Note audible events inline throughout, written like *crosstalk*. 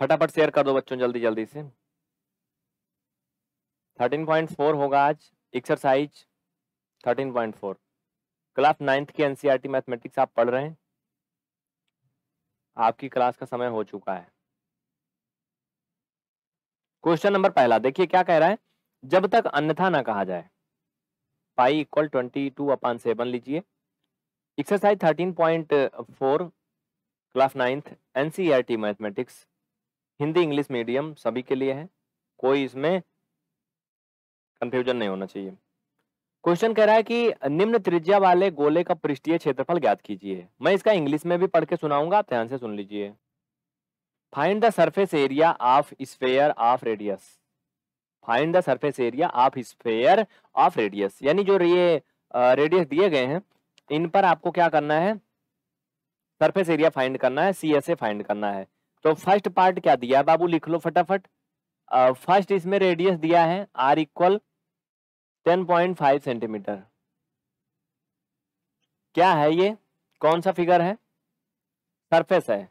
फटाफट शेयर कर दो बच्चों जल्दी जल्दी से 13.4 होगा आज एक्सरसाइज 13.4 क्लास नाइन्थ की एनसीईआरटी मैथमेटिक्स e आप पढ़ रहे हैं आपकी क्लास का समय हो चुका है क्वेश्चन नंबर पहला देखिए क्या कह रहा है जब तक अन्यथा ना कहा जाए pi equal twenty two upon seven लीजिए exercise thirteen point four class ninth NCERT mathematics Hindi English medium सभी के लिए है कोई इसमें कंफ्यूजन नहीं होना चाहिए क्वेश्चन कह रहा है कि निम्न त्रिज्या वाले गोले का पृष्ठीय क्षेत्रफल ज्ञात कीजिए मैं इसका इंग्लिश में भी पढ़ के सुनाऊंगा आप ध्यान से सुन लीजिए find the surface area of sphere of radius find the surface area of sphere of radius यानी जो ये रेडियस दिए गए हैं इन पर आपको क्या करना है सरफेस एरिया फाइंड करना है सी एस ए फाइंड करना है तो फर्स्ट पार्ट क्या दिया बाबू लिख लो फटाफट फर्स्ट इसमें रेडियस दिया है R equal ten point five centimetre क्या है ये कौन सा फिगर है सरफेस है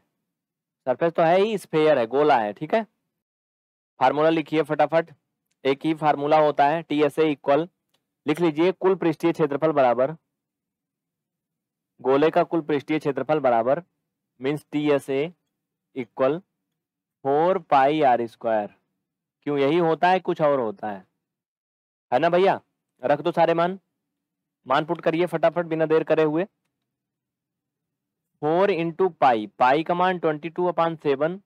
सरफेस तो है ही स्पेयर है गोला है ठीक है फार्मूला लिखिए फटाफट एक ही फार्मूला होता है टी एस एक्वल इक्वल लिख लीजिए कुल पृष्ठीय क्षेत्रफल बराबर गोले का कुल पृष्ठीय क्षेत्रफल बराबर means T S A equal four pi are square क्यों यही होता है कुछ और होता है है ना भैया रख दो सारे मान मान पुट करिए फटाफट बिना देर करे हुए फोर इंटू पाई पाई का मान twenty two upon seven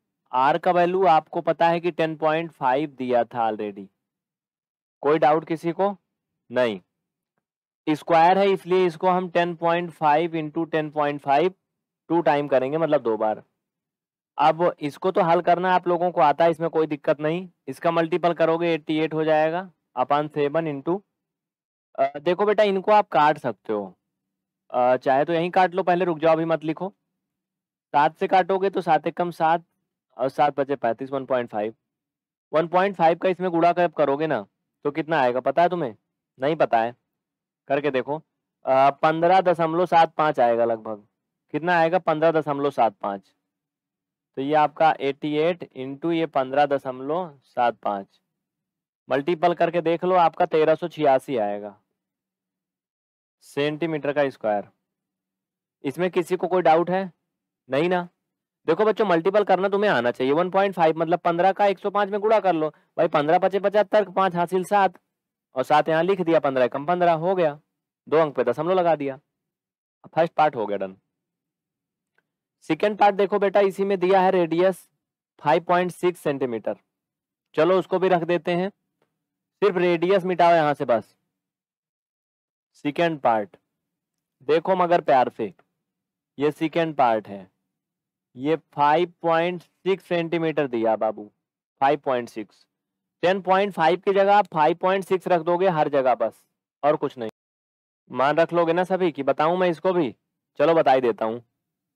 R का वैल्यू आपको पता है कि टेन पॉइंट फाइव दिया था ऑलरेडी कोई डाउट किसी को नहीं स्क्वायर है इसलिए इसको हम ten point five into ten point five two time करेंगे मतलब दो बार अब इसको तो हल करना आप लोगों को आता है इसमें कोई दिक्कत नहीं इसका मल्टीपल करोगे एट्टी एट हो जाएगा अपान सेवन इंटू देखो बेटा इनको आप काट सकते हो आ, चाहे तो यहीं काट लो पहले रुक जाओ अभी मत लिखो सात से काटोगे तो सात एक कम सात और सात बचे पैंतीस one point five one point five का इसमें गुड़ा कर करोगे ना तो कितना आएगा पता है तुम्हें नहीं पता है करके देखो पंद्रह दशमलव सात पाँच आएगा लगभग कितना आएगा पंद्रह दशमलव सात पाँच तो ये आपका 88 एट इंटू ये पंद्रह दशमलव सात पाँच मल्टीपल करके देख लो आपका तेरह सौ छियासी आएगा सेंटीमीटर का स्क्वायर इसमें किसी को कोई डाउट है नहीं ना देखो बच्चों मल्टीपल करना तुम्हें आना चाहिए वन पॉइंट फाइव मतलब पंद्रह का एक सौ पांच में गुड़ा कर लो भाई पंद्रह पचे पचहत्तर पांच हासिल सात और सात यहाँ लिख दिया पंद्रह कम पंद्रह हो गया दो अंक पे दशमलव लगा दिया फर्स्ट पार्ट हो गया डन सेकेंड पार्ट देखो बेटा इसी में दिया है रेडियस 5.6 सेंटीमीटर चलो उसको भी रख देते हैं सिर्फ रेडियस मिटाओ यहां से बस सेकेंड पार्ट देखो मगर प्यार से ये सेकेंड पार्ट है ये 5.6 सेंटीमीटर दिया बाबू 5.6 10.5 की जगह 5.6 रख दोगे हर जगह बस और कुछ नहीं मान रख लोगे ना सभी कि बताऊं मैं इसको भी चलो बताई देता हूँ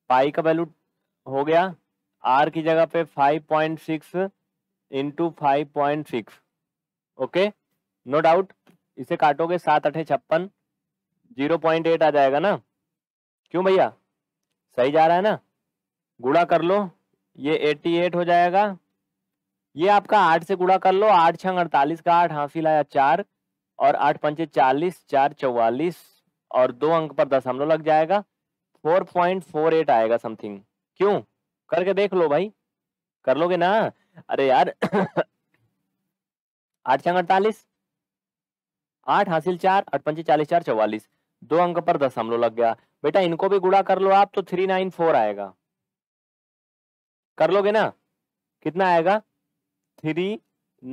पाई का वैल्यू हो गया आर की जगह पे 5.6 point six into five point six okay no doubt इसे काटोगे सात अठे छप्पन जीरो पॉइंट एट आ जाएगा ना क्यों भैया सही जा रहा है ना गुड़ा कर लो ये एट्टी एट हो जाएगा ये आपका आठ से गुड़ा कर लो आठ छंग अड़तालीस का आठ हाँसी आया चार और आठ पंचे चालीस चार चौवालीस और दो अंक पर दशमलव लग जाएगा फोर पॉइंट फोर एट आएगा समथिंग क्यों करके देख लो भाई कर लोगे ना अरे यार *coughs* आठ छंग अड़तालीस आठ हासिल चार आठ पंच चालीस चार चौवालीस दो अंक पर दस लोग लग गया बेटा इनको भी गुड़ा कर लो आप तो थ्री नाइन फोर आएगा कर लोगे ना कितना आएगा three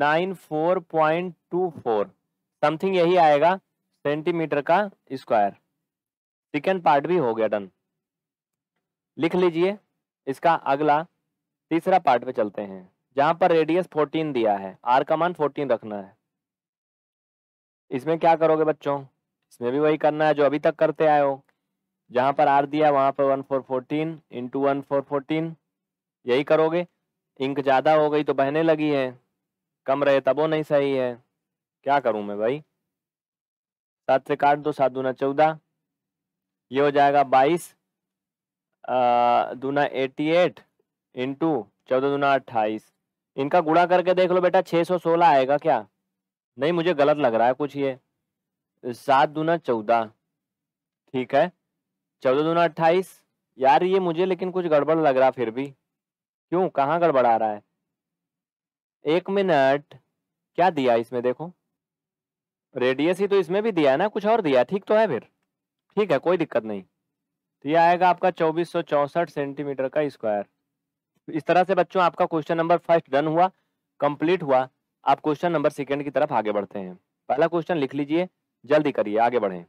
nine four point two four something यही आएगा सेंटीमीटर का स्क्वायर सेकेंड पार्ट भी हो गया डन लिख लीजिए इसका अगला तीसरा पार्ट पे चलते हैं जहां पर रेडियस 14 दिया है आर का मान 14 रखना है इसमें क्या करोगे बच्चों इसमें भी वही करना है जो अभी तक करते आए हो जहां पर आर दिया वहां पर one four fourteen into one four fourteen यही करोगे इंक ज़्यादा हो गई तो बहने लगी है कम रहे तब वो नहीं सही है क्या करूँ मैं भाई सात से काट दो सात दूना चौदह ये हो जाएगा बाईस दूना एटी एट इंटू चौदह दूना अट्ठाईस इनका गुणा करके देख लो बेटा छः सौ सोलह आएगा क्या नहीं मुझे गलत लग रहा है कुछ ये सात दूना चौदह ठीक है चौदह दूना अट्ठाईस यार ये मुझे लेकिन कुछ गड़बड़ लग रहा फिर भी क्यों कहाँ गड़बड़ आ रहा है एक मिनट क्या दिया इसमें देखो रेडियस ही तो इसमें भी दिया है ना कुछ और दिया ठीक तो है फिर ठीक है कोई दिक्कत नहीं तो ये आएगा आपका चौबीस सेंटीमीटर का स्क्वायर इस तरह से बच्चों आपका क्वेश्चन नंबर फर्स्ट डन हुआ कंप्लीट हुआ आप क्वेश्चन नंबर सेकेंड की तरफ आगे बढ़ते हैं पहला क्वेश्चन लिख लीजिए जल्दी करिए आगे बढ़े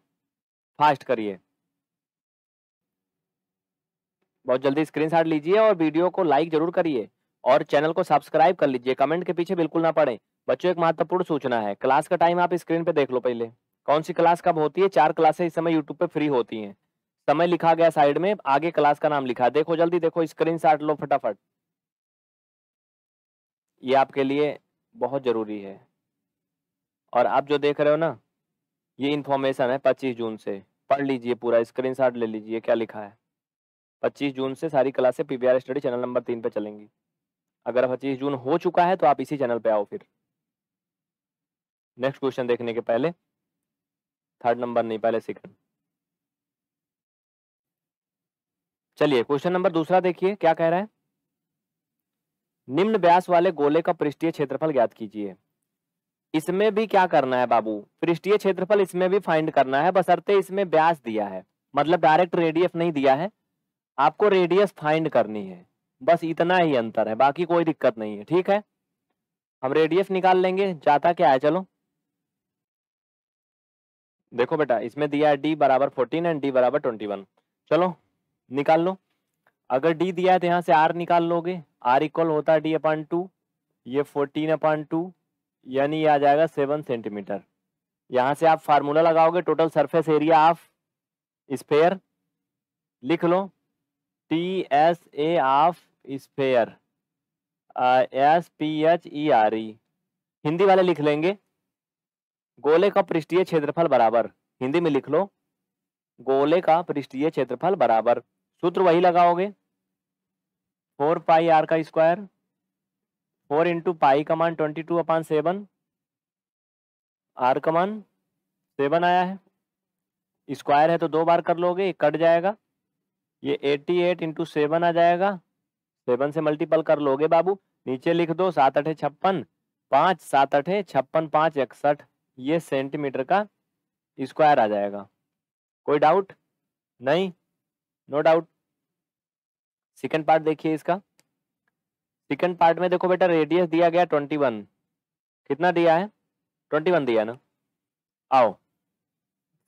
फास्ट करिए बहुत जल्दी स्क्रीनशॉट लीजिए और वीडियो को लाइक जरूर करिए और चैनल को सब्सक्राइब कर लीजिए कमेंट के पीछे बिल्कुल ना पड़े बच्चों एक महत्वपूर्ण सूचना है क्लास का टाइम आप स्क्रीन पे देख लो पहले कौन सी क्लास कब होती है चार क्लासें इस समय यूट्यूब पे फ्री होती हैं समय लिखा गया साइड में आगे क्लास का नाम लिखा देखो जल्दी देखो स्क्रीन शॉट लो फटाफट ये आपके लिए बहुत जरूरी है और आप जो देख रहे हो ना ये इन्फॉर्मेशन है पच्चीस जून से पढ़ लीजिए पूरा स्क्रीन शॉट ले लीजिए क्या लिखा है पच्चीस जून से सारी क्लासें पी स्टडी चैनल नंबर तीन पे चलेंगी अगर पच्चीस जून हो चुका है तो आप इसी चैनल पे आओ फिर नेक्स्ट क्वेश्चन देखने के पहले थर्ड नंबर नहीं पहले सेकंड चलिए क्वेश्चन नंबर दूसरा देखिए क्या कह रहा है निम्न व्यास वाले गोले का पृष्ठीय क्षेत्रफल ज्ञात कीजिए इसमें भी क्या करना है बाबू पृष्ठीय क्षेत्रफल इसमें भी फाइंड करना है बसरते इसमें व्यास दिया है मतलब डायरेक्ट रेडियस नहीं दिया है आपको रेडियस फाइंड करनी है बस इतना ही अंतर है बाकी कोई दिक्कत नहीं है ठीक है हम रेडियस निकाल लेंगे जाता क्या है चलो देखो बेटा इसमें दिया है डी बराबर फोर्टीन एंड डी बराबर ट्वेंटी वन चलो निकाल लो अगर डी दिया है तो यहाँ से आर निकाल लोगे आर इक्वल होता है डी अपान टू ये फोर्टीन अपान टू यानी ये आ जाएगा सेवन सेंटीमीटर यहाँ से आप फार्मूला लगाओगे total surface area of sphere लिख लो T S A of sphere S P H E R E Hindi वाले लिख लेंगे गोले का पृष्ठीय क्षेत्रफल बराबर हिंदी में लिख लो गोले का पृष्ठीय क्षेत्रफल बराबर सूत्र वही लगाओगे फोर पाई आर का square four into pi comma twenty two upon seven R comma seven आया है स्क्वायर है तो दो बार कर लोगे कट जाएगा ये एट्टी एट इंटू सेवन आ जाएगा सेवन से मल्टीपल कर लोगे बाबू नीचे लिख दो सात अठे छप्पन पाँच सात अठे छप्पन पाँच इकसठ ये सेंटीमीटर का स्क्वायर आ जाएगा कोई डाउट नहीं नो डाउट सेकंड पार्ट देखिए इसका सेकंड पार्ट में देखो बेटा रेडियस दिया गया ट्वेंटी वन कितना दिया है ट्वेंटी वन दिया ना आओ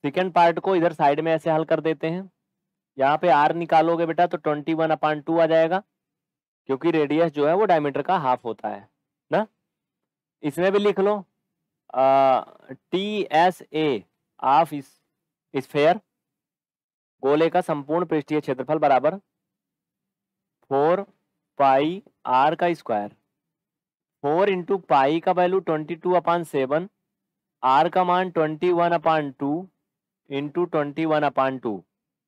सेकंड पार्ट को इधर साइड में ऐसे हल कर देते हैं यहाँ पे आर निकालोगे बेटा तो ट्वेंटी वन अपॉइंट टू आ जाएगा क्योंकि रेडियस जो है वो डायमीटर का हाफ होता है ना इसमें भी लिख लो T S A of sphere गोले का संपूर्ण पृष्ठीय क्षेत्रफल बराबर फोर पाई आर का स्क्वायर फोर इंटू पाई का value twenty two upon seven R का मान twenty one upon two into twenty one upon two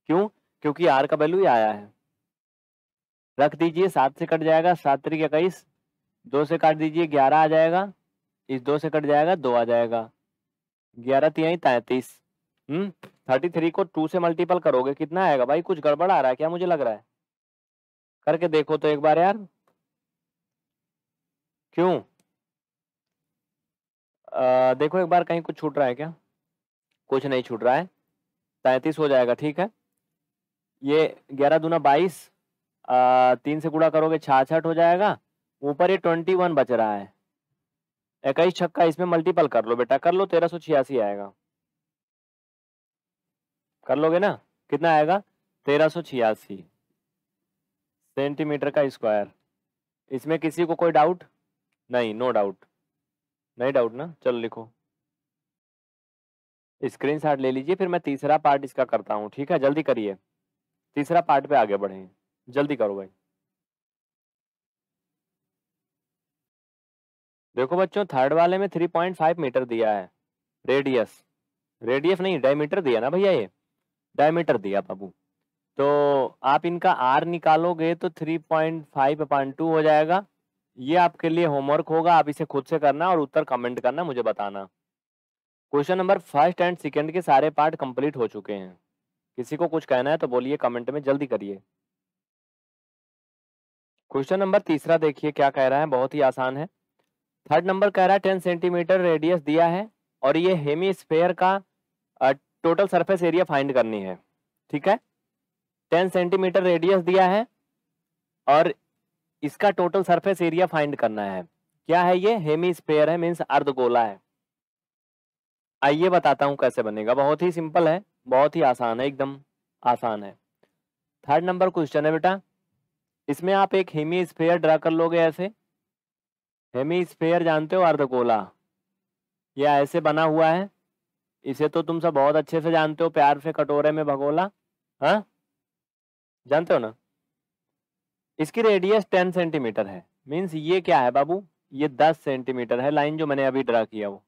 क्यों क्योंकि आर का वैल्यू आया है रख दीजिए सात से कट जाएगा सात तरीके इक्कीस दो से काट दीजिए ग्यारह आ जाएगा इस दो से कट जाएगा दो आ जाएगा ग्यारह तिहाई तैंतीस हम्म थर्टी थ्री को टू से मल्टीपल करोगे कितना आएगा भाई कुछ गड़बड़ आ रहा है क्या मुझे लग रहा है करके देखो तो एक बार यार क्यों आ, देखो एक बार कहीं कुछ छूट रहा है क्या कुछ नहीं छूट रहा है तैतीस हो जाएगा ठीक है ये ग्यारह दूना बाईस तीन से कूड़ा करोगे छाछठ हो जाएगा ऊपर ये ट्वेंटी वन बच रहा है इक्कीस छक्का इसमें मल्टीपल कर लो बेटा कर लो तेरह सौ छियासी आएगा कर लोगे ना कितना आएगा तेरह सौ छियासी सेंटीमीटर का स्क्वायर इसमें किसी को कोई डाउट नहीं नो डाउट नहीं डाउट ना चलो लिखो स्क्रीन शॉट ले लीजिए फिर मैं तीसरा पार्ट इसका करता हूँ ठीक है जल्दी करिए तीसरा पार्ट पे आगे बढ़ें जल्दी करो भाई देखो बच्चों थर्ड वाले में 3.5 मीटर दिया है रेडियस रेडियस नहीं डायमीटर दिया ना भैया ये डायमीटर दिया बाबू तो आप इनका आर निकालोगे तो three point five upon two हो जाएगा ये आपके लिए होमवर्क होगा आप इसे खुद से करना और उत्तर कमेंट करना मुझे बताना question number first and second के सारे पार्ट कंप्लीट हो चुके हैं किसी को कुछ कहना है तो बोलिए कमेंट में जल्दी करिए क्वेश्चन नंबर तीसरा देखिए क्या कह रहा है बहुत ही आसान है थर्ड नंबर कह रहा है टेन सेंटीमीटर रेडियस दिया है और ये हेमी स्पेयर का टोटल सरफेस एरिया फाइंड करनी है ठीक है टेन सेंटीमीटर रेडियस दिया है और इसका टोटल सरफेस एरिया फाइंड करना है क्या है ये हेमी स्पेयर है मीन्स अर्धगोला है आइए बताता हूँ कैसे बनेगा बहुत ही सिंपल है बहुत ही आसान है एकदम आसान है थर्ड नंबर क्वेश्चन है बेटा इसमें आप एक हेमी स्पेयर ड्रा कर लोगे ऐसे हेमी स्पेयर जानते हो अर्धगोला यह ऐसे बना हुआ है इसे तो तुम सब बहुत अच्छे से जानते हो प्यार से कटोरे में भगोला हाँ जानते हो ना इसकी रेडियस टेन सेंटीमीटर है मीन्स ये क्या है बाबू ये दस सेंटीमीटर है लाइन जो मैंने अभी ड्रा किया वो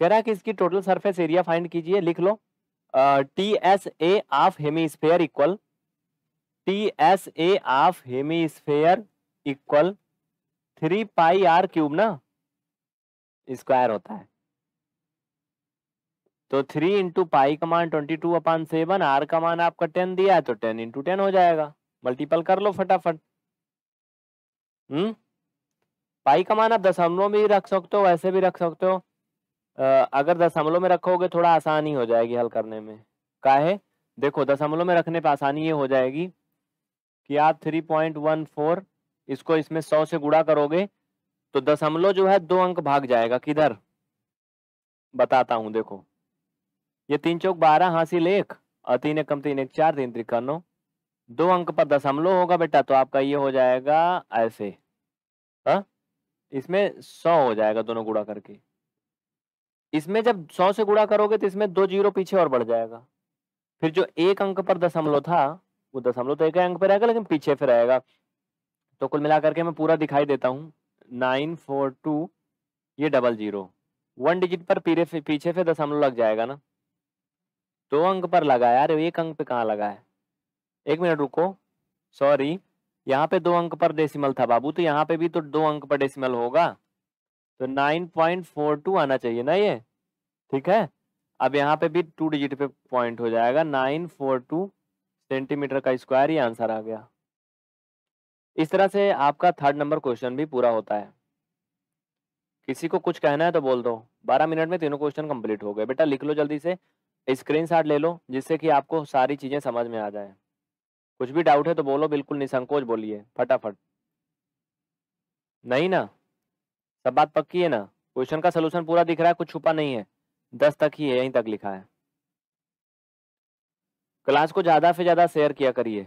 कह रहा कि इसकी टोटल सरफेस एरिया फाइंड कीजिए लिख लो T S A of hemisphere equal T S A of hemisphere equal three pi R cube ना स्क्वायर होता है तो थ्री इंटू पाई का मान twenty two upon seven R का मान आपका टेन दिया है तो टेन इंटू टेन हो जाएगा मल्टीपल कर लो फटाफट हम्म पाई का मान आप दशमलव में भी रख सकते हो वैसे भी रख सकते हो अगर दशमलव में रखोगे थोड़ा आसानी हो जाएगी हल करने में का है देखो दशमलव में रखने पर आसानी ये हो जाएगी कि आप थ्री पॉइंट वन फोर इसको इसमें सौ से गुड़ा करोगे तो दशमलव जो है दो अंक भाग जाएगा किधर बताता हूँ देखो ये तीन चौक बारह हासिल एक और तीन एक कम तीन एक चार तीन त्रिकानो दो अंक पर दशमलव होगा बेटा तो आपका ये हो जाएगा ऐसे हाँ इसमें सौ हो जाएगा दोनों गुड़ा करके इसमें जब सौ से गुड़ा करोगे तो इसमें दो जीरो पीछे और बढ़ जाएगा फिर जो एक अंक पर दशमलव था वो दशमलव तो एक अंक पर रहेगा लेकिन पीछे फिर रहेगा तो कुल मिला करके मैं पूरा दिखाई देता हूँ नाइन फोर टू ये डबल जीरो वन डिजिट पर पीछे फिर दशमलव लग जाएगा ना दो अंक पर लगा अरे यार एक अंक पे कहाँ लगा है एक मिनट रुको सॉरी यहाँ पे दो अंक पर डेसिमल था बाबू तो यहाँ पे भी तो दो अंक पर डेसिमल होगा तो नाइन पॉइंट फोर टू आना चाहिए ना ये ठीक है अब यहाँ पे भी टू डिजिट पे पॉइंट हो जाएगा नाइन फोर टू सेंटीमीटर का स्क्वायर ही आंसर आ गया इस तरह से आपका थर्ड नंबर क्वेश्चन भी पूरा होता है किसी को कुछ कहना है तो बोल दो बारह मिनट में तीनों क्वेश्चन कंप्लीट हो गए बेटा लिख लो जल्दी से स्क्रीनशॉट ले लो जिससे कि आपको सारी चीज़ें समझ में आ जाए कुछ भी डाउट है तो बोलो बिल्कुल निसंकोच बोलिए फटाफट नहीं ना सब बात पक्की है ना क्वेश्चन का सोल्यूशन पूरा दिख रहा है कुछ छुपा नहीं है दस तक ही है यहीं तक लिखा है क्लास को ज़्यादा से ज़्यादा शेयर किया करिए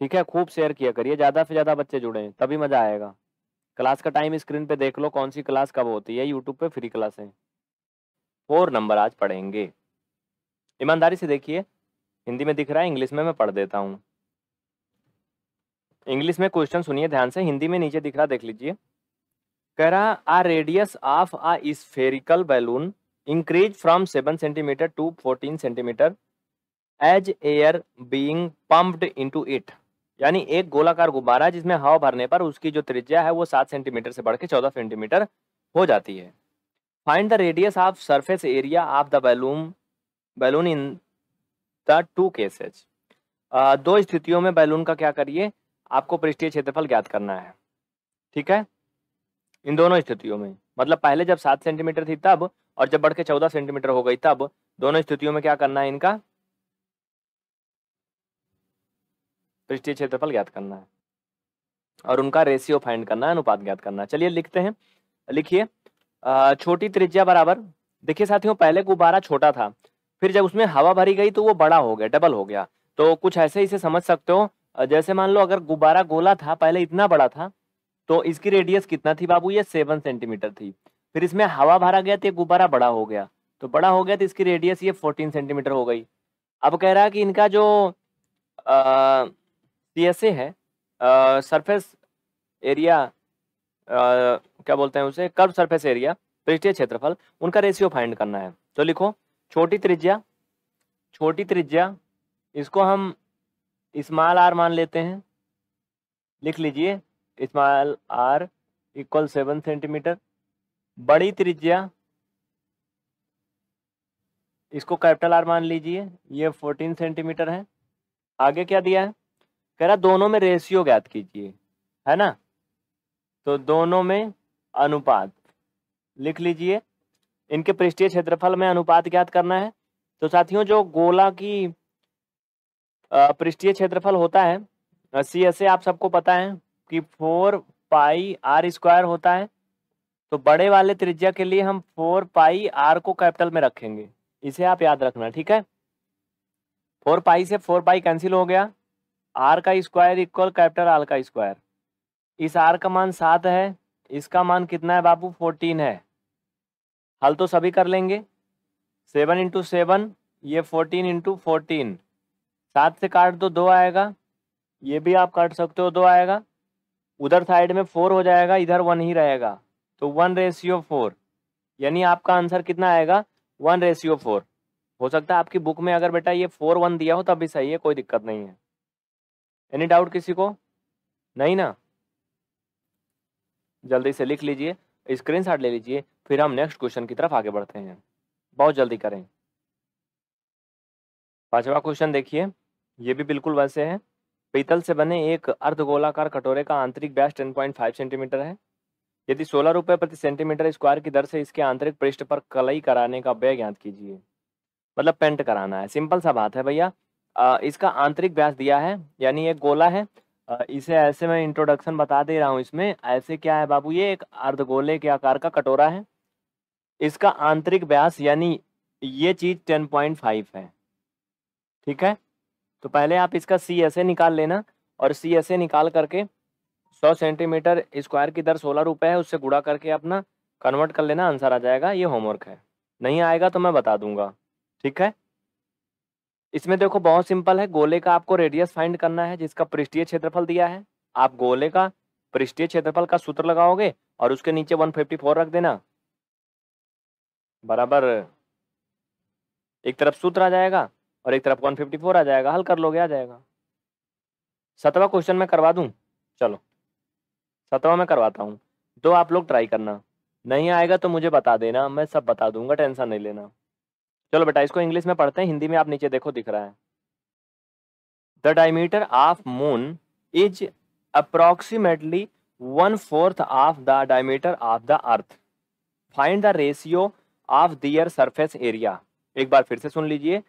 ठीक है खूब शेयर किया करिए ज़्यादा से ज़्यादा बच्चे जुड़े तभी मज़ा आएगा क्लास का टाइम स्क्रीन पे देख लो कौन सी क्लास कब होती है यूट्यूब पे फ्री क्लास है फोर नंबर आज पढ़ेंगे ईमानदारी से देखिए हिंदी में दिख रहा है इंग्लिश में मैं पढ़ देता हूँ इंग्लिश में क्वेश्चन सुनिए ध्यान से हिंदी में नीचे दिख रहा देख लीजिए कह रहा a radius of a spherical balloon increase from seven centimetre to fourteen centimetre as air being pumped into it यानी एक गोलाकार गुब्बारा जिसमें हवा भरने पर उसकी जो त्रिज्या है वो सात सेंटीमीटर से बढ़ के चौदह सेंटीमीटर हो जाती है find the radius of surface area of the balloon balloon in the two cases दो स्थितियों में बैलून का क्या करिए आपको पृष्ठीय क्षेत्रफल ज्ञात करना है ठीक है इन दोनों स्थितियों में मतलब पहले जब सात सेंटीमीटर थी तब और जब बढ़ के चौदह सेंटीमीटर हो गई तब दोनों स्थितियों में क्या करना है इनका पृष्ठीय क्षेत्रफल ज्ञात करना है और उनका रेशियो फाइंड करना है अनुपात ज्ञात करना है चलिए लिखते हैं लिखिए छोटी त्रिज्या बराबर देखिए साथियों पहले गुब्बारा छोटा था फिर जब उसमें हवा भरी गई तो वो बड़ा हो गया डबल हो गया तो कुछ ऐसे इसे समझ सकते हो जैसे मान लो अगर गुब्बारा गोला था पहले इतना बड़ा था तो इसकी रेडियस कितना थी बाबू ये सेवन सेंटीमीटर थी फिर इसमें हवा भरा गया तो ये गुब्बारा बड़ा हो गया तो बड़ा हो गया तो इसकी रेडियस ये फोर्टीन सेंटीमीटर हो गई अब कह रहा है कि इनका जो सी एस ए है सरफेस एरिया आ, क्या बोलते हैं उसे कर्व सरफेस एरिया पृष्ठीय क्षेत्रफल उनका रेशियो फाइंड करना है तो लिखो छोटी त्रिज्या छोटी त्रिज्या इसको हम इस्माल आर मान लेते हैं लिख लीजिए small r equal seven centimetre बड़ी त्रिज्या इसको कैपिटल आर मान लीजिए ये फोर्टीन सेंटीमीटर है आगे क्या दिया है कह रहा दोनों में रेशियो ज्ञात कीजिए है ना तो दोनों में अनुपात लिख लीजिए इनके पृष्ठीय क्षेत्रफल में अनुपात ज्ञात करना है तो साथियों जो गोला की पृष्ठीय क्षेत्रफल होता है सी एस ए आप सबको पता है कि फोर पाई आर स्क्वायर होता है तो बड़े वाले त्रिज्या के लिए हम फोर पाई आर को कैपिटल में रखेंगे इसे आप याद रखना ठीक है फोर पाई से फोर पाई कैंसिल हो गया आर का स्क्वायर इक्वल कैपिटल आर का स्क्वायर इस आर का मान सात है इसका मान कितना है बाबू फोर्टीन है हल तो सभी कर लेंगे सेवन इंटू सेवन ये फोर्टीन इंटू फोर्टीन सात से काट दो दो आएगा ये भी आप काट सकते हो दो आएगा उधर साइड में फोर हो जाएगा इधर वन ही रहेगा तो वन रेशियो फोर यानी आपका आंसर कितना आएगा वन रेशियो फोर हो सकता है आपकी बुक में अगर बेटा ये फोर वन दिया हो तब भी सही है कोई दिक्कत नहीं है एनी डाउट किसी को नहीं ना जल्दी से लिख लीजिए स्क्रीनशॉट ले लीजिए फिर हम नेक्स्ट क्वेश्चन की तरफ आगे बढ़ते हैं बहुत जल्दी करें पांचवा क्वेश्चन देखिए ये भी बिल्कुल वैसे है पीतल से बने एक अर्ध गोलाकार कटोरे का आंतरिक व्यास 10.5 सेंटीमीटर है यदि सोलह रुपये प्रति सेंटीमीटर स्क्वायर की दर से इसके आंतरिक पृष्ठ पर कलई कराने का व्यय ज्ञात कीजिए मतलब पेंट कराना है सिंपल सा बात है भैया इसका आंतरिक व्यास दिया है यानी एक गोला है इसे ऐसे मैं इंट्रोडक्शन बता दे रहा हूँ इसमें ऐसे क्या है बाबू ये एक अर्धगोले के आकार का कटोरा है इसका आंतरिक व्यास यानी ये चीज टेन पॉइंट फाइव है ठीक है तो पहले आप इसका सी एस ए निकाल लेना और सी एस ए निकाल करके सौ सेंटीमीटर स्क्वायर की दर सोलह रुपये है उससे गुड़ा करके अपना कन्वर्ट कर लेना आंसर आ जाएगा ये होमवर्क है नहीं आएगा तो मैं बता दूंगा ठीक है इसमें देखो बहुत सिंपल है गोले का आपको रेडियस फाइंड करना है जिसका पृष्ठीय क्षेत्रफल दिया है आप गोले का पृष्ठीय क्षेत्रफल का सूत्र लगाओगे और उसके नीचे 154 रख देना बराबर एक तरफ सूत्र आ जाएगा और एक तरफ 154 आ जाएगा हल कर लोगे आ जाएगा सतवा क्वेश्चन मैं करवा दूं चलो सतवा मैं करवाता हूं दो आप लोग ट्राई करना नहीं आएगा तो मुझे बता देना मैं सब बता दूंगा टेंशन नहीं लेना चलो बेटा इसको इंग्लिश में पढ़ते हैं हिंदी में आप नीचे देखो दिख रहा है the diameter of moon is approximately one fourth of the diameter of the earth find the ratio of their surface area एक बार फिर से सुन लीजिए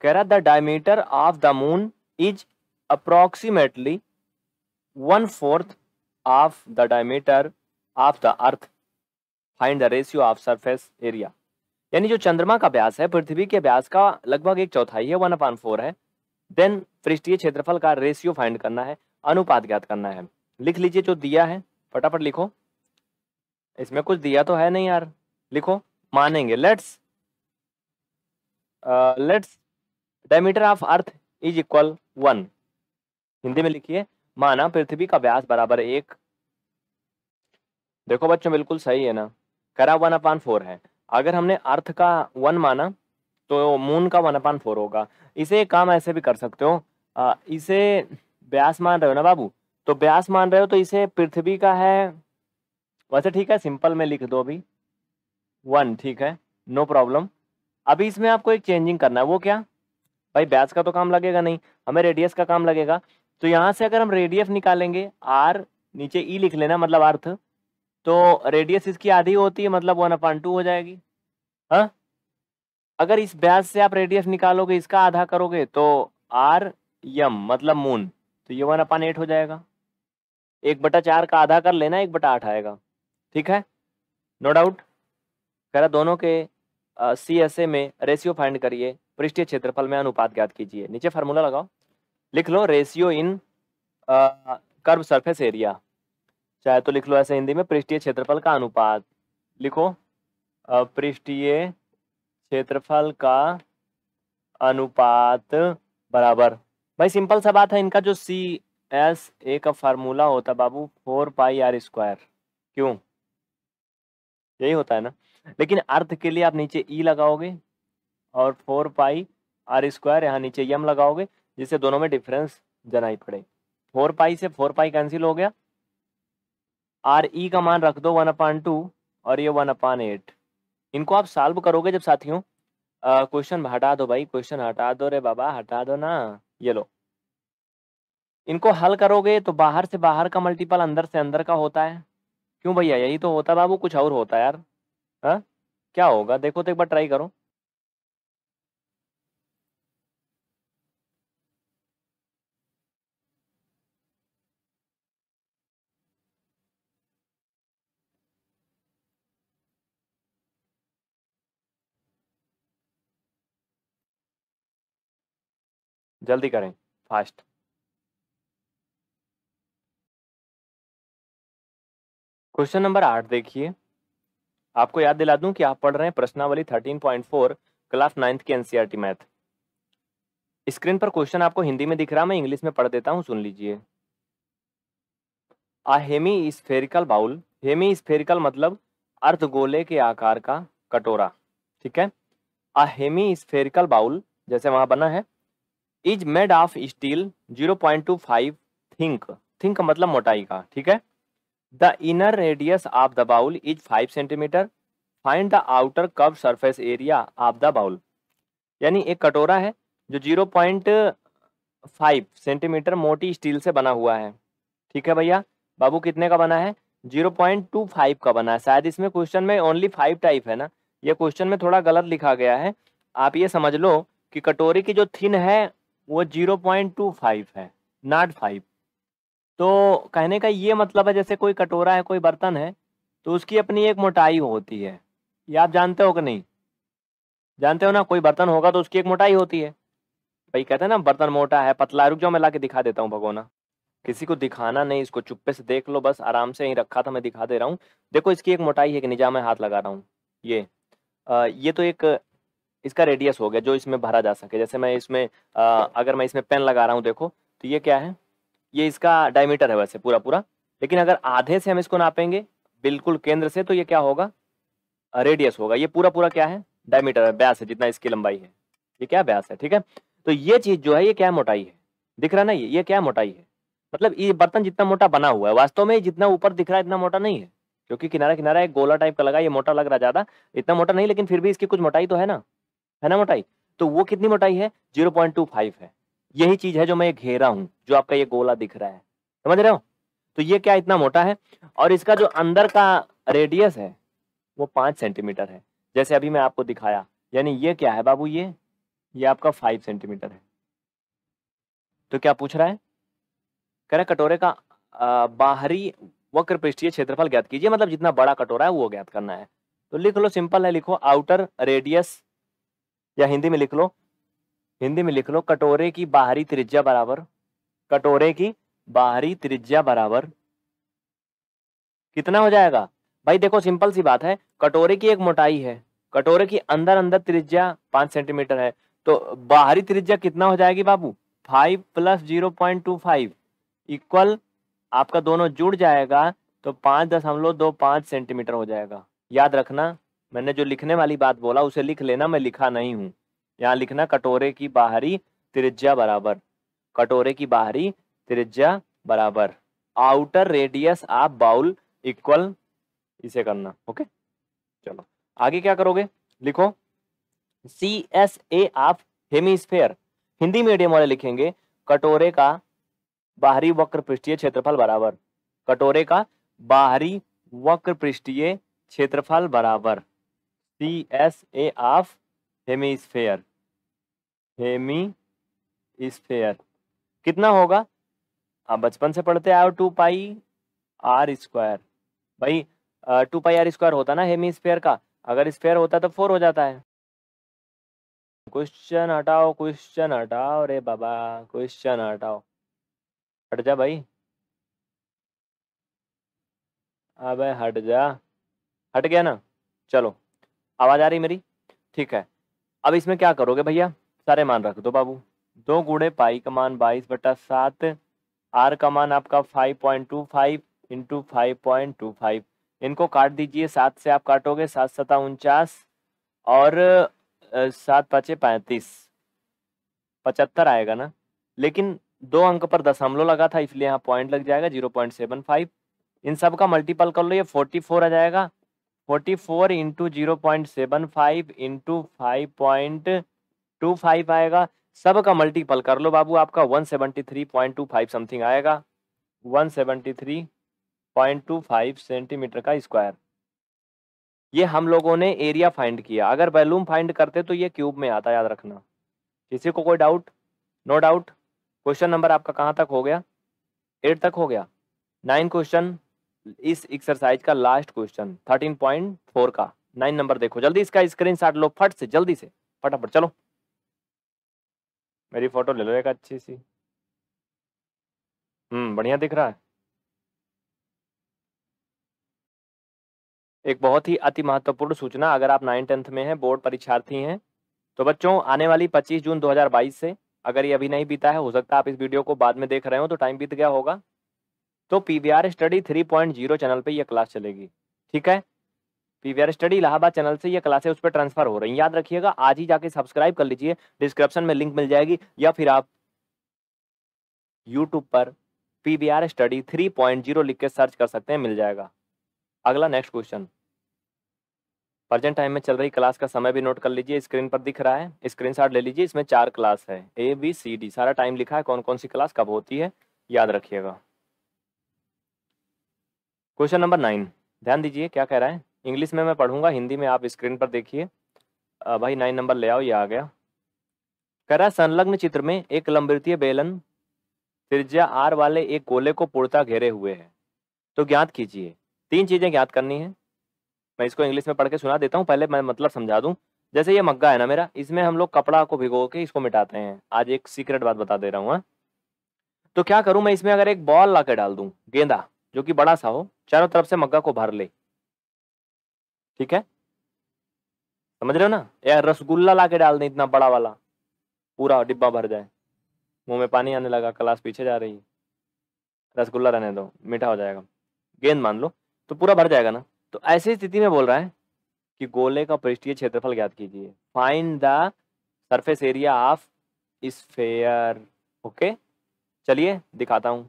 कह रहा the diameter of the moon is approximately one fourth of the diameter of the earth find the ratio of surface area यानी जो चंद्रमा का व्यास है पृथ्वी के व्यास का लगभग एक चौथाई है वन अपॉन फोर है देन पृष्ठीय क्षेत्रफल का रेशियो फाइंड करना है अनुपात ज्ञात करना है लिख लीजिए जो दिया है फटाफट लिखो इसमें कुछ दिया तो है नहीं यार लिखो मानेंगे let's let's diameter of earth is equal one Hindi में लिखिए माना पृथ्वी का व्यास बराबर एक देखो बच्चों बिल्कुल सही है ना करा वन अपान फोर है अगर हमने अर्थ का वन माना तो मून का वन अपान फोर होगा इसे काम ऐसे भी कर सकते हो आ, uh, इसे ब्यास मान रहे हो ना बाबू तो ब्यास मान रहे हो तो इसे पृथ्वी का है वैसे ठीक है सिंपल में लिख दो अभी वन ठीक है नो प्रॉब्लम अभी इसमें आपको एक चेंजिंग करना है वो क्या भाई ब्याज का तो काम लगेगा नहीं हमें रेडियस का काम लगेगा तो यहाँ से अगर हम रेडियस निकालेंगे आर नीचे ई e लिख लेना मतलब अर्थ तो रेडियस इसकी आधी होती है मतलब वन अपान टू हो जाएगी हाँ अगर इस ब्याज से आप रेडियस निकालोगे इसका आधा करोगे तो आर यम मतलब मून तो ये वन अपान एट हो जाएगा एक बटा चार का आधा कर लेना एक बटा आठ आएगा ठीक है नो no डाउट कह रहा दोनों के सी एस ए में रेशियो फाइंड करिए पृष्ठीय क्षेत्रफल में अनुपात ज्ञात कीजिए नीचे फार्मूला लगाओ लिख लो ratio in curve surface area चाहे तो लिख लो ऐसे हिंदी में पृष्ठीय क्षेत्रफल का अनुपात लिखो पृष्ठीय क्षेत्रफल का अनुपात बराबर भाई सिंपल सा बात है इनका जो सी एस ए का फार्मूला होता बाबू फोर पाई आर स्क्वायर क्यों यही होता है ना लेकिन अर्थ के लिए आप नीचे ई e लगाओगे और फोर पाई आर स्क्वायर यहाँ नीचे यम लगाओगे जिससे दोनों में डिफरेंस जनाई पड़े फोर पाई से फोर पाई कैंसिल हो गया आर ई e का मान रख दो वन अपान टू और ये वन अपान एट इनको आप सॉल्व करोगे जब साथियों क्वेश्चन हटा दो भाई क्वेश्चन हटा दो रे बाबा हटा दो ना ये लो इनको हल करोगे तो बाहर से बाहर का मल्टीपल अंदर से अंदर का होता है क्यों भैया यही तो होता है बाबू कुछ और होता है यार हाँ? क्या होगा? देखो तो एक बार ट्राई करो। जल्दी करें, फ़ास्ट। क्वेश्चन नंबर आठ देखिए। आपको याद दिला दूं कि आप पढ़ रहे हैं प्रश्नावली 13.4 क्लास नाइन्थ की एनसीईआरटी मैथ स्क्रीन पर क्वेश्चन आपको हिंदी में दिख रहा मैं इंग्लिश में पढ़ देता हूँ सुन लीजिए a hemispherical bowl hemispherical मतलब अर्ध गोले के आकार का कटोरा ठीक है आ हेमी स्फेरिकल बाउल जैसे वहां बना है is made of steel zero five thick thick मतलब मोटाई का ठीक है the inner radius of the bowl is five centimetre find the outer कव surface area of the bowl यानी एक कटोरा है जो जीरो पॉइंट फाइव सेंटीमीटर मोटी स्टील से बना हुआ है ठीक है भैया बाबू कितने का बना है जीरो पॉइंट टू फाइव का बना है शायद इसमें क्वेश्चन में ओनली फाइव टाइप है ना ये क्वेश्चन में थोड़ा गलत लिखा गया है आप ये समझ लो कि कटोरी की जो थिन है वो जीरो पॉइंट टू फाइव है नॉट फाइव तो कहने का ये मतलब है जैसे कोई कटोरा है कोई बर्तन है तो उसकी अपनी एक मोटाई होती है ये आप जानते हो कि नहीं जानते हो ना कोई बर्तन होगा तो उसकी एक मोटाई होती है भाई कहते हैं ना बर्तन मोटा है पतला रुक जाओ मैं ला के दिखा देता हूँ भगवाना किसी को दिखाना नहीं इसको चुप्पे से देख लो बस आराम से यहीं रखा था मैं दिखा दे रहा हूँ देखो इसकी एक मोटाई है कि निजा मैं हाथ लगा रहा हूँ ये आ, ये तो एक इसका रेडियस हो गया जो इसमें भरा जा सके जैसे मैं इसमें आ, अगर मैं इसमें पेन लगा रहा हूँ देखो तो ये क्या है ये इसका डायमीटर है वैसे पूरा पूरा लेकिन अगर आधे से हम इसको नापेंगे बिल्कुल केंद्र से तो ये क्या होगा रेडियस होगा ये पूरा पूरा क्या है डायमीटर है ब्यास है जितना इसकी लंबाई है ये क्या ब्यास है ठीक है तो ये चीज जो है ये क्या मोटाई है दिख रहा ना ये ये क्या मोटाई है मतलब ये बर्तन जितना मोटा बना हुआ है वास्तव में जितना ऊपर दिख रहा है इतना मोटा नहीं है क्योंकि किनारा किनारा एक गोला टाइप का लगा ये मोटा लग रहा ज्यादा इतना मोटा नहीं लेकिन फिर भी इसकी कुछ मोटाई तो है ना है ना मोटाई तो वो कितनी मोटाई है जीरो पॉइंट टू फाइव है यही चीज है जो मैं घेरा हूं जो आपका ये गोला दिख रहा है समझ रहे हो तो ये क्या इतना मोटा है और इसका जो अंदर का रेडियस है वो पांच सेंटीमीटर है जैसे अभी मैं आपको दिखाया यानी ये क्या है बाबू ये ये आपका फाइव सेंटीमीटर है तो क्या पूछ रहा है कह रहा कटोरे का आ, बाहरी वक्र पृष्ठीय क्षेत्रफल ज्ञात कीजिए मतलब जितना बड़ा कटोरा है वो ज्ञात करना है तो लिख लो सिंपल है लिखो आउटर रेडियस या हिंदी में लिख लो हिंदी में लिख लो कटोरे की बाहरी त्रिज्या बराबर कटोरे की बाहरी त्रिज्या बराबर कितना हो जाएगा भाई देखो सिंपल सी बात है कटोरे की एक मोटाई है कटोरे की अंदर अंदर त्रिज्या पांच सेंटीमीटर है तो बाहरी त्रिज्या कितना हो जाएगी बाबू five plus zero point two five equal आपका दोनों जुड़ जाएगा तो पांच दशमलव दो पांच सेंटीमीटर हो जाएगा याद रखना मैंने जो लिखने वाली बात बोला उसे लिख लेना मैं लिखा नहीं हूं यहाँ लिखना कटोरे की बाहरी त्रिज्या बराबर कटोरे की बाहरी त्रिज्या बराबर outer radius of bowl equal इसे करना ओके चलो आगे क्या करोगे लिखो C S A of hemisphere Hindi medium वाले लिखेंगे कटोरे का बाहरी वक्र पृष्ठीय क्षेत्रफल बराबर कटोरे का बाहरी वक्र पृष्ठीय क्षेत्रफल बराबर C S A of hemisphere hemisphere कितना होगा आप बचपन से पढ़ते आओ टू पाई आर स्क्वायर भाई टू पाई आर स्क्वायर होता ना हेमी स्फेयर का अगर स्फेयर होता तो फोर हो जाता है क्वेश्चन हटाओ क्वेश्चन हटाओ रे बाबा क्वेश्चन हटाओ हट जा भाई अबे हट जा हट गया ना चलो आवाज़ आ रही मेरी ठीक है अब इसमें क्या करोगे भैया सारे मान रख दो बाबू दो गुड़े पाई का मान बाईस बटा सात आर का मान आपका five point two five into five point two five इनको काट दीजिए सात से आप काटोगे सात सता उनचास और सात पचे पैंतीस पचहत्तर आएगा ना लेकिन दो अंक पर दशमलव लगा था इसलिए यहाँ पॉइंट लग जाएगा जीरो पॉइंट सेवन फाइव इन सब का मल्टीपल कर लो ये फोर्टी फोर आ जाएगा forty four into zero point seven five into five point two five आएगा सब का मल्टीपल कर लो बाबू आपका one seventy three point two five something आएगा one seventy three point two five centimetre का स्क्वायर ये हम लोगों ने एरिया फाइंड किया अगर वैल्यूम फाइंड करते तो ये क्यूब में आता याद रखना किसी को कोई doubt no doubt question number आपका कहाँ तक हो गया एट तक हो गया नाइन क्वेश्चन इस एक्सरसाइज का last question thirteen point four का नाइन नंबर देखो जल्दी इसका स्क्रीन शॉट लो फट से जल्दी से फटाफट चलो मेरी फ़ोटो ले लो एक अच्छी सी हम्म बढ़िया दिख रहा है। एक बहुत ही अति महत्वपूर्ण सूचना अगर आप नाइन टेंथ में हैं बोर्ड परीक्षार्थी हैं तो बच्चों आने वाली 25 जून 2022 से अगर ये अभी नहीं बीता है हो सकता है आप इस वीडियो को बाद में देख रहे हो तो टाइम बीत गया होगा तो पी स्टडी 3.0 चैनल पे ये क्लास चलेगी ठीक है पीवीआर स्टडी इलाहाबाद चैनल से ये क्लासेस उस पर ट्रांसफर हो रही है याद रखिएगा आज ही जाके सब्सक्राइब कर लीजिए डिस्क्रिप्शन में लिंक मिल जाएगी या फिर आप यूट्यूब पर P V R study three point zero लिख के सर्च कर सकते हैं मिल जाएगा अगला नेक्स्ट क्वेश्चन प्रजेंट टाइम में चल रही क्लास का समय भी नोट कर लीजिए स्क्रीन पर दिख रहा है स्क्रीन ले लीजिए इसमें चार क्लास है ए बी सी डी सारा टाइम लिखा है कौन कौन सी क्लास कब होती है याद रखिएगा क्वेश्चन नंबर नाइन ध्यान दीजिए क्या कह रहा है इंग्लिश में मैं पढ़ूंगा हिंदी में आप स्क्रीन पर देखिए भाई नाइन नंबर ले आओ ये आ गया करा संलग्न चित्र में एक लंबृतीय बेलन त्रिज्या आर वाले एक गोले को पूर्णता घेरे हुए है तो ज्ञात कीजिए तीन चीज़ें ज्ञात करनी है मैं इसको इंग्लिश में पढ़ के सुना देता हूँ पहले मैं मतलब समझा दूँ जैसे ये मग्गा है ना मेरा इसमें हम लोग कपड़ा को भिगो के इसको मिटाते हैं आज एक सीक्रेट बात बता दे रहा हूँ हाँ। तो क्या करूं मैं इसमें अगर एक बॉल ला डाल दूं गेंदा जो कि बड़ा सा हो चारों तरफ से मग्गा को भर ले ठीक है समझ रहे हो ना यार रसगुल्ला ला के डाल दें इतना बड़ा वाला पूरा डिब्बा भर जाए मुंह में पानी आने लगा क्लास पीछे जा रही है रसगुल्ला रहने दो मीठा हो जाएगा गेंद मान लो तो पूरा भर जाएगा ना तो ऐसी स्थिति में बोल रहा है कि गोले का पृष्ठीय क्षेत्रफल ज्ञात कीजिए find the surface area of sphere okay चलिए दिखाता हूँ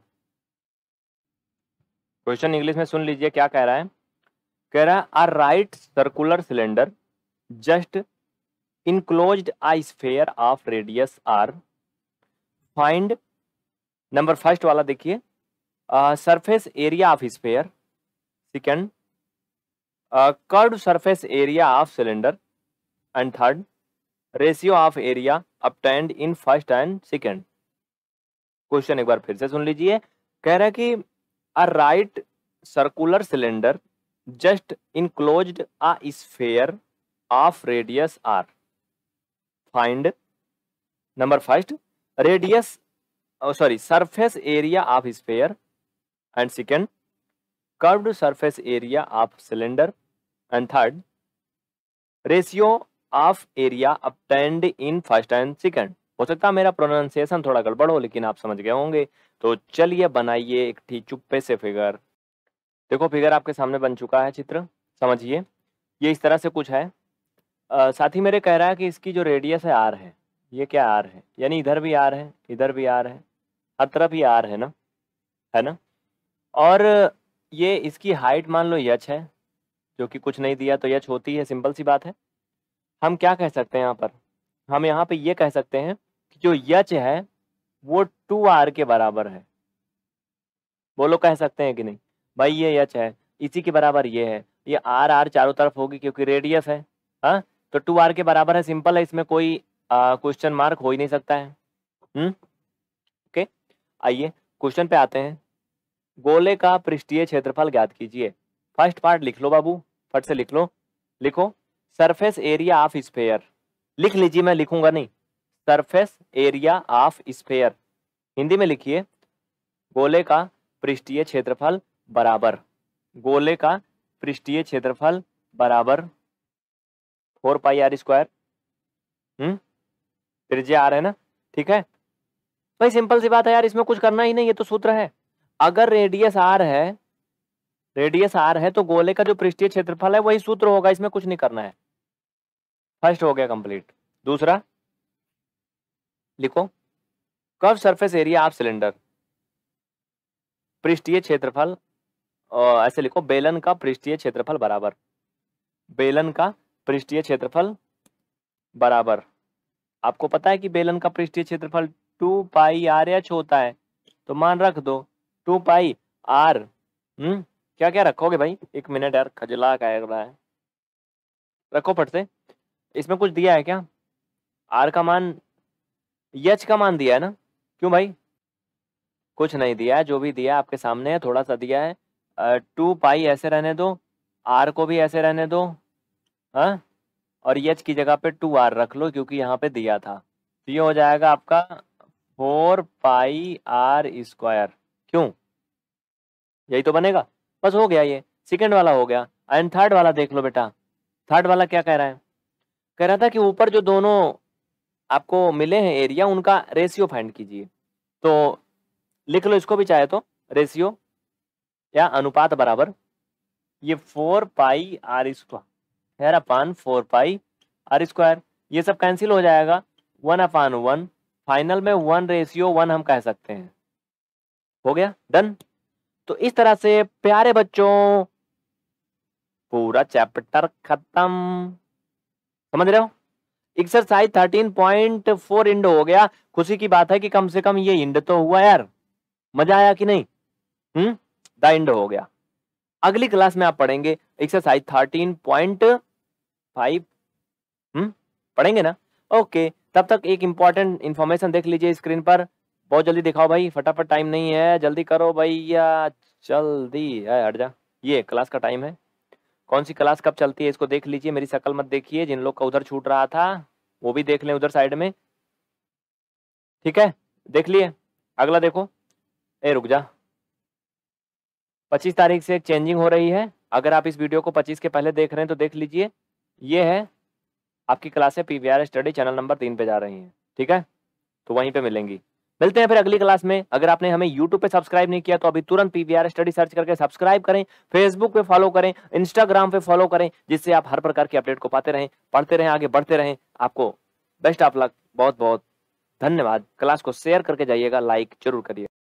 क्वेश्चन इंग्लिश में सुन लीजिए क्या कह रहा है कह रहा है a right circular cylinder just enclose a sphere of radius r find number first वाला देखिए surface area of sphere second curved surface area of cylinder and third ratio of area obtained in first and second question एक बार फिर से सुन लीजिए कह रहा है कि a right circular cylinder just enclose a sphere of radius r find number first radius sorry surface area of sphere and second curved surface area of cylinder and third ratio of area obtained in first and second हो सकता है मेरा pronunciation थोड़ा गड़बड़ हो लेकिन आप समझ गए होंगे तो चलिए बनाइए एक ठीक चुप्पे से फिगर देखो फिगर आपके सामने बन चुका है चित्र समझिए ये इस तरह से कुछ है साथ ही मेरे कह रहा है कि इसकी जो रेडियस है आर है ये क्या आर है यानी इधर भी आर है इधर भी आर है हर तरफ ही आर है ना है ना और ये इसकी हाइट मान लो यच है जो कि कुछ नहीं दिया तो यच होती है सिंपल सी बात है हम क्या कह सकते हैं यहाँ पर हम यहाँ पे ये कह सकते हैं कि जो यच है वो टू आर के बराबर है बोलो कह सकते हैं कि नहीं भाई ये एच है इसी के बराबर ये है ये आर आर चारों तरफ होगी क्योंकि रेडियस है हाँ तो टू आर के बराबर है सिंपल है इसमें कोई क्वेश्चन मार्क हो ही नहीं सकता है ओके हम्म? आइए क्वेश्चन पे आते हैं गोले का पृष्ठीय क्षेत्रफल ज्ञात कीजिए फर्स्ट पार्ट लिख लो बाबू फट से लिख लो लिखो सरफेस एरिया ऑफ स्पेयर लिख लीजिए मैं लिखूंगा नहीं surface area of sphere Hindi में लिखिए गोले का पृष्ठीय क्षेत्रफल बराबर गोले का पृष्ठीय क्षेत्रफल बराबर four pi are square hmm त्रिज्या आर है ना ठीक है भाई सिंपल सी बात है यार इसमें कुछ करना ही नहीं ये तो सूत्र है अगर रेडियस आर है रेडियस आर है तो गोले का जो पृष्ठीय क्षेत्रफल है वही सूत्र होगा इसमें कुछ नहीं करना है फर्स्ट हो गया कंप्लीट दूसरा लिखो curve surface area of cylinder पृष्ठीय क्षेत्रफल ऐसे लिखो बेलन का पृष्ठीय क्षेत्रफल बराबर बेलन का पृष्ठीय क्षेत्रफल बराबर आपको पता है कि बेलन का पृष्ठीय क्षेत्रफल टू पाई आर एच होता है तो मान रख दो टू पाई आर हम्म क्या क्या रखोगे भाई एक मिनट यार खजला का रहा है रखो फट से इसमें कुछ दिया है क्या आर का मान यच का मान दिया है ना क्यों भाई कुछ नहीं दिया है जो भी दिया है आपके सामने है थोड़ा सा दिया है टू पाई ऐसे रहने दो आर को भी ऐसे रहने दो हाँ और एच की जगह पे टू आर रख लो क्योंकि यहाँ पे दिया था तो ये हो जाएगा आपका फोर पाई आर स्क्वायर क्यों यही तो बनेगा बस हो गया ये सेकेंड वाला हो गया एंड थर्ड वाला देख लो बेटा थर्ड वाला क्या कह रहा है कह रहा था कि ऊपर जो दोनों आपको मिले हैं एरिया उनका रेशियो फाइंड कीजिए तो लिख लो इसको भी चाहे तो रेशियो या अनुपात बराबर ये फोर पाई आर स्क्वायर है upon four pi are square ये सब कैंसिल हो जाएगा वन अपान वन फाइनल में वन रेशियो वन हम कह सकते हैं हो गया डन तो इस तरह से प्यारे बच्चों पूरा चैप्टर खत्म समझ रहे हो exercise thirteen point four end हो गया खुशी की बात है कि कम से कम ये इंड तो हुआ यार मजा आया कि नहीं हम्म द एंड हो गया अगली क्लास में आप पढ़ेंगे एक्सरसाइज थर्टीन पॉइंट फाइव पढ़ेंगे ना ओके तब तक एक इंपॉर्टेंट इंफॉर्मेशन देख लीजिए स्क्रीन पर बहुत जल्दी दिखाओ भाई फटाफट टाइम नहीं है जल्दी करो भैया जल्दी है हट जा ये क्लास का टाइम है कौन सी क्लास कब चलती है इसको देख लीजिए मेरी शकल मत देखिए जिन लोग का उधर छूट रहा था वो भी देख लें उधर साइड में ठीक है देख लिए अगला देखो ए रुक जा 25 तारीख से चेंजिंग हो रही है अगर आप इस वीडियो को 25 के पहले देख रहे हैं तो देख लीजिए ये है आपकी क्लासें पी स्टडी चैनल नंबर तीन पे जा रही हैं ठीक है तो वहीं पे मिलेंगी मिलते हैं फिर अगली क्लास में अगर आपने हमें यूट्यूब पे सब्सक्राइब नहीं किया तो अभी तुरंत पी स्टडी सर्च करके सब्सक्राइब करें फेसबुक पे फॉलो करें इंस्टाग्राम पे फॉलो करें जिससे आप हर प्रकार के अपडेट को पाते रहें पढ़ते रहें आगे बढ़ते रहें आपको बेस्ट ऑफ लक बहुत बहुत धन्यवाद क्लास को शेयर करके जाइएगा लाइक जरूर करिए